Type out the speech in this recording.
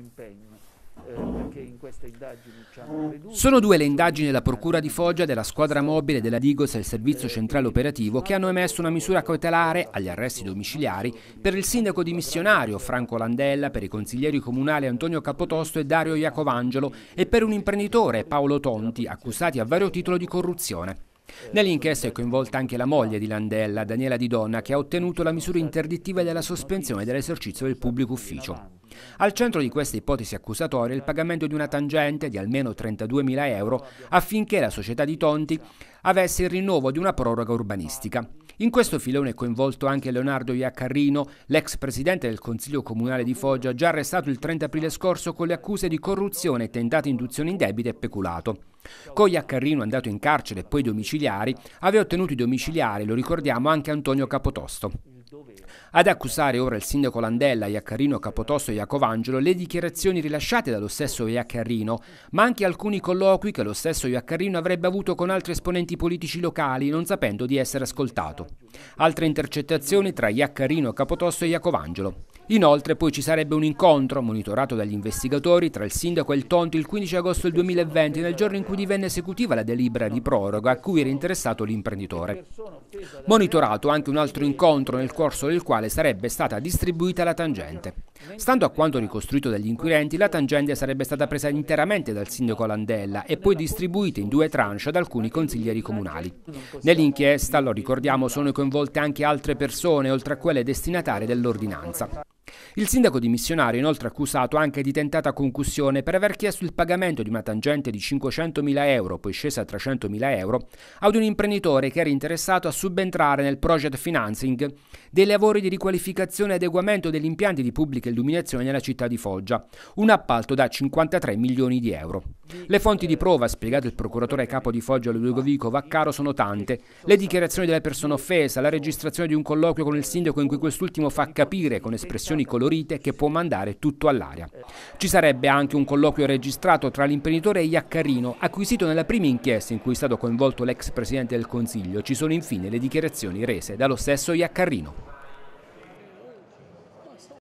impegno. Eh, Sono due le indagini della Procura di Foggia, della squadra mobile della Digos e del Servizio Centrale Operativo che hanno emesso una misura cautelare agli arresti domiciliari per il sindaco dimissionario Franco Landella, per i consiglieri comunali Antonio Capotosto e Dario Iacovangelo e per un imprenditore Paolo Tonti accusati a vario titolo di corruzione. Nell'inchiesta è coinvolta anche la moglie di Landella, Daniela Di Donna, che ha ottenuto la misura interdittiva della sospensione dell'esercizio del pubblico ufficio. Al centro di questa ipotesi accusatoria il pagamento di una tangente di almeno 32.000 euro affinché la società di Tonti avesse il rinnovo di una proroga urbanistica. In questo filone è coinvolto anche Leonardo Iaccarrino, l'ex presidente del Consiglio Comunale di Foggia, già arrestato il 30 aprile scorso con le accuse di corruzione, tentata induzione in debito e peculato. Con Iaccarrino andato in carcere e poi domiciliari, aveva ottenuto i domiciliari, lo ricordiamo, anche Antonio Capotosto. Ad accusare ora il sindaco Landella, Iaccarino Capotosto e Iacovangelo le dichiarazioni rilasciate dallo stesso Iaccarino, ma anche alcuni colloqui che lo stesso Iaccarino avrebbe avuto con altri esponenti politici locali, non sapendo di essere ascoltato. Altre intercettazioni tra Iaccarino Capotosto e Iacovangelo. Inoltre poi ci sarebbe un incontro, monitorato dagli investigatori, tra il sindaco e il Tonti il 15 agosto del 2020, nel giorno in cui divenne esecutiva la delibera di proroga a cui era interessato l'imprenditore. Monitorato anche un altro incontro nel corso del quale sarebbe stata distribuita la tangente. Stando a quanto ricostruito dagli inquirenti, la tangente sarebbe stata presa interamente dal sindaco Landella e poi distribuita in due tranche ad alcuni consiglieri comunali. Nell'inchiesta, lo ricordiamo, sono coinvolte anche altre persone, oltre a quelle destinatarie dell'ordinanza. Il sindaco di Missionario è inoltre accusato anche di tentata concussione per aver chiesto il pagamento di una tangente di 500.000 euro, poi scesa a 300.000 euro, ad un imprenditore che era interessato a subentrare nel project financing dei lavori di riqualificazione e adeguamento degli impianti di pubblica illuminazione nella città di Foggia, un appalto da 53 milioni di euro. Le fonti di prova, ha spiegato il procuratore capo di Foggia Ludovico Vaccaro, sono tante. Le dichiarazioni della persona offesa, la registrazione di un colloquio con il sindaco in cui quest'ultimo fa capire con espressioni informazioni colorite che può mandare tutto all'aria. Ci sarebbe anche un colloquio registrato tra l'imprenditore e Iaccarino, acquisito nella prima inchiesta in cui è stato coinvolto l'ex presidente del Consiglio. Ci sono infine le dichiarazioni rese dallo stesso Iaccarino.